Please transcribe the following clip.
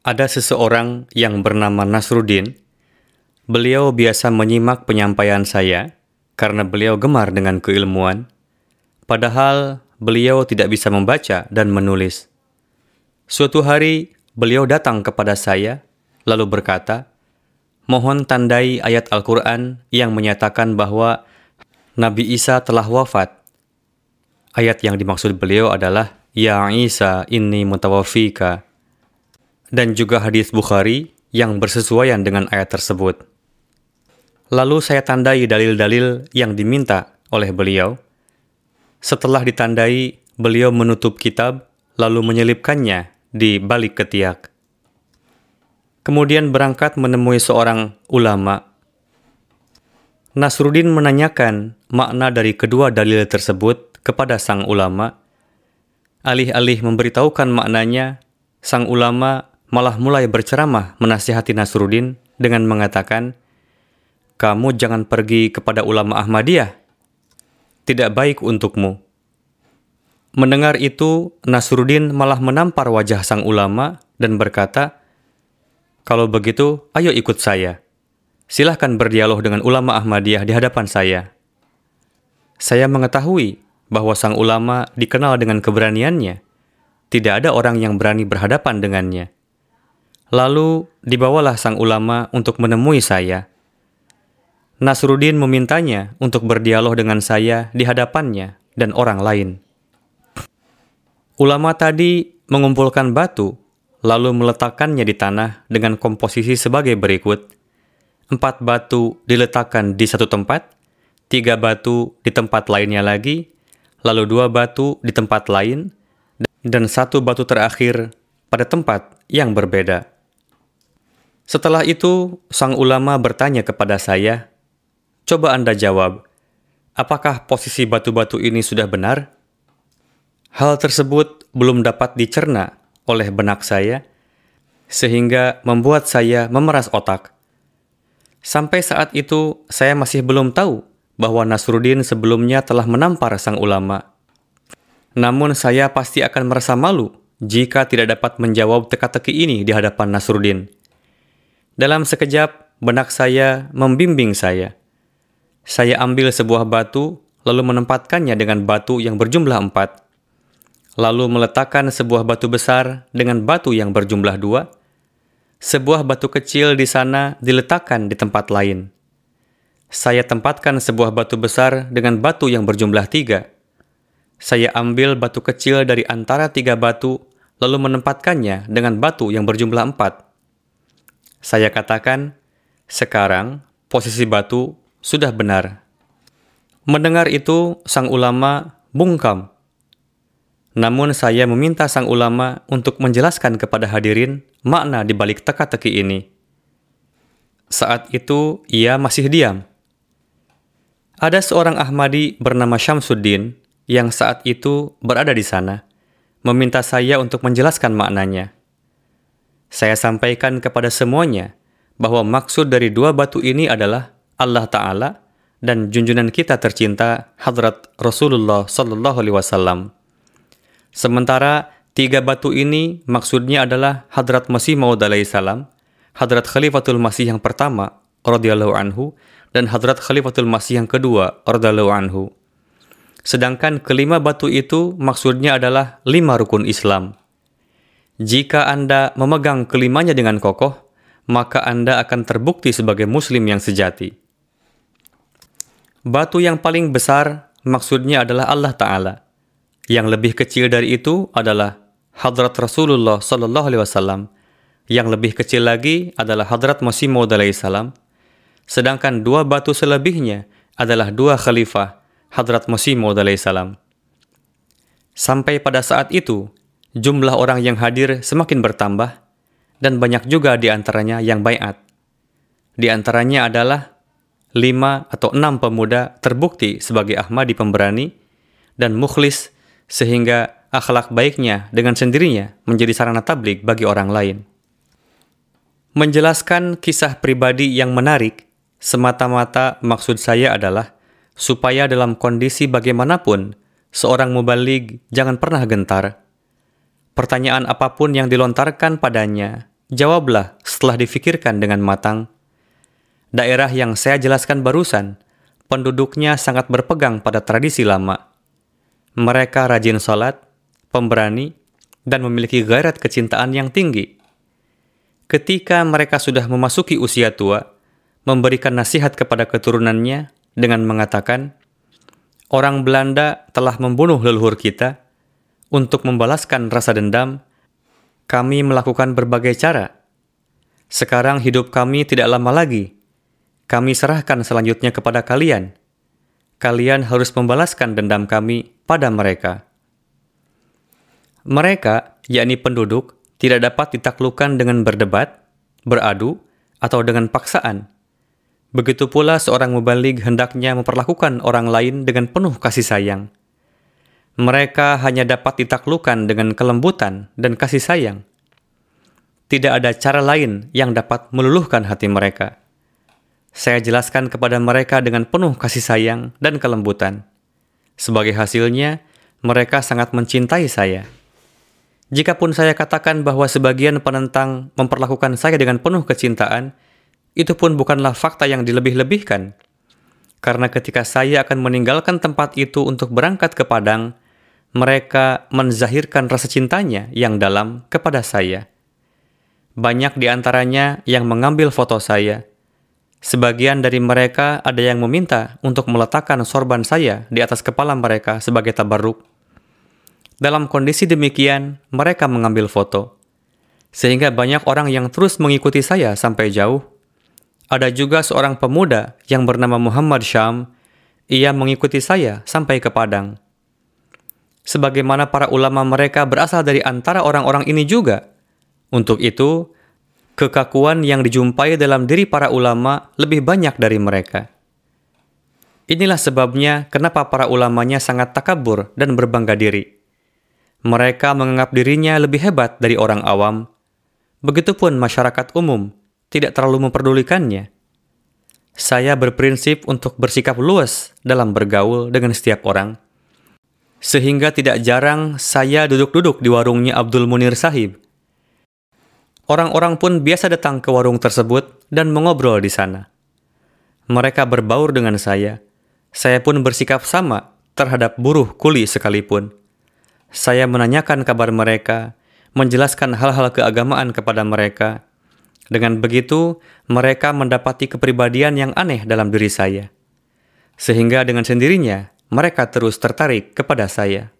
Ada seseorang yang bernama Nasruddin. Beliau biasa menyimak penyampaian saya karena beliau gemar dengan keilmuan. Padahal beliau tidak bisa membaca dan menulis. Suatu hari, beliau datang kepada saya, lalu berkata, Mohon tandai ayat Al-Quran yang menyatakan bahwa Nabi Isa telah wafat. Ayat yang dimaksud beliau adalah, Ya Isa, ini mutawafika, dan juga hadis Bukhari yang bersesuaian dengan ayat tersebut. Lalu saya tandai dalil-dalil yang diminta oleh beliau. Setelah ditandai, beliau menutup kitab lalu menyelipkannya di balik ketiak. Kemudian berangkat menemui seorang ulama. Nasruddin menanyakan makna dari kedua dalil tersebut kepada sang ulama. Alih-alih memberitahukan maknanya, sang ulama malah mulai berceramah menasihati Nasruddin dengan mengatakan, "Kamu jangan pergi kepada ulama Ahmadiyah. Tidak baik untukmu." Mendengar itu, Nasruddin malah menampar wajah sang ulama dan berkata, "Kalau begitu, ayo ikut saya. Silahkan berdialog dengan ulama Ahmadiyah di hadapan saya." Saya mengetahui bahwa sang ulama dikenal dengan keberaniannya. Tidak ada orang yang berani berhadapan dengannya Lalu dibawalah sang ulama untuk menemui saya. Nasruddin memintanya untuk berdialog dengan saya di hadapannya dan orang lain. Ulama tadi mengumpulkan batu, lalu meletakkannya di tanah dengan komposisi sebagai berikut. Empat batu diletakkan di satu tempat, tiga batu di tempat lainnya lagi, lalu dua batu di tempat lain, dan satu batu terakhir pada tempat yang berbeda. Setelah itu, sang ulama bertanya kepada saya, "Coba Anda jawab, apakah posisi batu-batu ini sudah benar?" Hal tersebut belum dapat dicerna oleh benak saya, sehingga membuat saya memeras otak. Sampai saat itu, saya masih belum tahu bahwa Nasruddin sebelumnya telah menampar sang ulama. Namun saya pasti akan merasa malu jika tidak dapat menjawab teka-teki ini di hadapan Nasruddin. Dalam sekejap, benak saya membimbing saya. Saya ambil sebuah batu, lalu menempatkannya dengan batu yang berjumlah empat. Lalu meletakkan sebuah batu besar dengan batu yang berjumlah dua. Sebuah batu kecil di sana diletakkan di tempat lain. Saya tempatkan sebuah batu besar dengan batu yang berjumlah tiga. Saya ambil batu kecil dari antara tiga batu, lalu menempatkannya dengan batu yang berjumlah empat. Saya katakan, sekarang posisi batu sudah benar. Mendengar itu, sang ulama bungkam. Namun saya meminta sang ulama untuk menjelaskan kepada hadirin makna di balik teka-teki ini. Saat itu, ia masih diam. Ada seorang Ahmadi bernama Syamsuddin yang saat itu berada di sana, meminta saya untuk menjelaskan maknanya. Saya sampaikan kepada semuanya bahwa maksud dari dua batu ini adalah Allah Ta'ala dan junjunan kita tercinta Hadrat Rasulullah Sallallahu Alaihi Wasallam. Sementara tiga batu ini maksudnya adalah Hadrat Masih Maud Salam, Hadrat Khalifatul Masih yang pertama, radhiyallahu anhu, dan Hadrat Khalifatul Masih yang kedua, radhiyallahu anhu. Sedangkan kelima batu itu maksudnya adalah lima rukun Islam – jika Anda memegang kelimanya dengan kokoh, maka Anda akan terbukti sebagai Muslim yang sejati. Batu yang paling besar maksudnya adalah Allah Ta'ala. Yang lebih kecil dari itu adalah Hadrat Rasulullah Sallallahu Alaihi Wasallam. Yang lebih kecil lagi adalah Hadrat Masih Maud Salam. Sedangkan dua batu selebihnya adalah dua khalifah, Hadrat Masih Maud Salam. Sampai pada saat itu, jumlah orang yang hadir semakin bertambah dan banyak juga di antaranya yang bayat. Di antaranya adalah lima atau enam pemuda terbukti sebagai Ahmadi pemberani dan mukhlis sehingga akhlak baiknya dengan sendirinya menjadi sarana tablik bagi orang lain. Menjelaskan kisah pribadi yang menarik, semata-mata maksud saya adalah supaya dalam kondisi bagaimanapun, seorang mubalig jangan pernah gentar Pertanyaan apapun yang dilontarkan padanya, jawablah setelah difikirkan dengan matang. Daerah yang saya jelaskan barusan, penduduknya sangat berpegang pada tradisi lama. Mereka rajin sholat, pemberani, dan memiliki gairah kecintaan yang tinggi. Ketika mereka sudah memasuki usia tua, memberikan nasihat kepada keturunannya dengan mengatakan, Orang Belanda telah membunuh leluhur kita, untuk membalaskan rasa dendam, kami melakukan berbagai cara. Sekarang hidup kami tidak lama lagi. Kami serahkan selanjutnya kepada kalian. Kalian harus membalaskan dendam kami pada mereka. Mereka, yakni penduduk, tidak dapat ditaklukkan dengan berdebat, beradu, atau dengan paksaan. Begitu pula seorang mubalig hendaknya memperlakukan orang lain dengan penuh kasih sayang mereka hanya dapat ditaklukkan dengan kelembutan dan kasih sayang. Tidak ada cara lain yang dapat meluluhkan hati mereka. Saya jelaskan kepada mereka dengan penuh kasih sayang dan kelembutan. Sebagai hasilnya, mereka sangat mencintai saya. Jikapun saya katakan bahwa sebagian penentang memperlakukan saya dengan penuh kecintaan, itu pun bukanlah fakta yang dilebih-lebihkan. Karena ketika saya akan meninggalkan tempat itu untuk berangkat ke Padang, mereka menzahirkan rasa cintanya yang dalam kepada saya. Banyak di antaranya yang mengambil foto saya. Sebagian dari mereka ada yang meminta untuk meletakkan sorban saya di atas kepala mereka sebagai tabaruk. Dalam kondisi demikian, mereka mengambil foto. Sehingga banyak orang yang terus mengikuti saya sampai jauh. Ada juga seorang pemuda yang bernama Muhammad Syam, ia mengikuti saya sampai ke Padang sebagaimana para ulama mereka berasal dari antara orang-orang ini juga. Untuk itu, kekakuan yang dijumpai dalam diri para ulama lebih banyak dari mereka. Inilah sebabnya kenapa para ulamanya sangat takabur dan berbangga diri. Mereka menganggap dirinya lebih hebat dari orang awam. Begitupun masyarakat umum tidak terlalu memperdulikannya. Saya berprinsip untuk bersikap luas dalam bergaul dengan setiap orang sehingga tidak jarang saya duduk-duduk di warungnya Abdul Munir Sahib. Orang-orang pun biasa datang ke warung tersebut dan mengobrol di sana. Mereka berbaur dengan saya. Saya pun bersikap sama terhadap buruh kuli sekalipun. Saya menanyakan kabar mereka, menjelaskan hal-hal keagamaan kepada mereka. Dengan begitu, mereka mendapati kepribadian yang aneh dalam diri saya. Sehingga dengan sendirinya, mereka terus tertarik kepada saya.